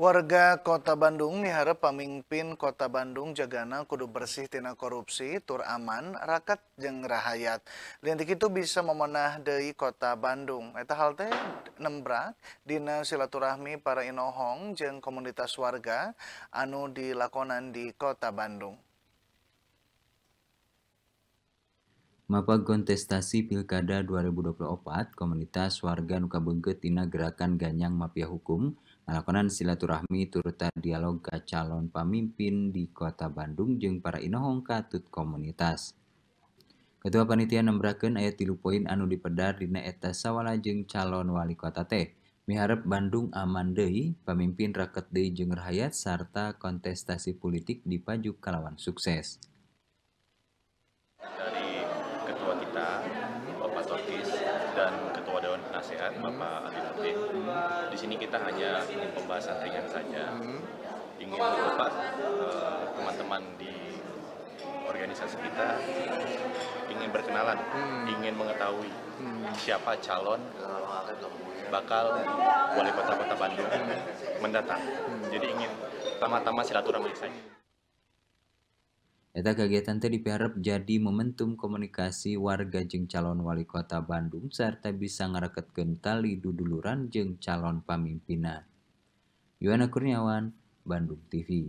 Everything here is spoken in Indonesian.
Warga Kota Bandung miharep pamimpin Kota Bandung jagana kudu bersih tina korupsi, tur aman, rakat jeng rahayat. Lintik itu bisa memenah dari Kota Bandung. Eta halte nembrak dina silaturahmi para inohong jeng komunitas warga anu dilakonan di Kota Bandung. Mapa kontestasi Pilkada 2024, komunitas warga Nukabeungkeut tina gerakan Ganyang Mafia Hukum melakukan silaturahmi turut dialog ke calon pamimpin di Kota Bandung jeung para inohong katut komunitas. Ketua panitia nembrakeun ayat tilu poin anu dipedar dina eta sawala jeung calon wali kota teh. Miharep Bandung aman dei, pamimpin raket dei jeung rakyat serta kontestasi politik dipaju kalawan sukses. dan Ketua Dewan Penasehat Bapak Adi Muti. Hmm. Di sini kita hanya ingin pembahasan ringan saja, hmm. ingin Bapak eh, teman-teman di organisasi kita ingin berkenalan, hmm. ingin mengetahui hmm. siapa calon hmm. bakal wali kota kota Bandung hmm. mendatang. Hmm. Jadi ingin pertama-tama silaturahmi saja. Eta kegiatan tadi diharap jadi momentum komunikasi warga jeng calon wali kota Bandung serta bisa ngereketkeun tali duduluran jeng calon pamimpinan. Yuana Kurniawan, Bandung TV.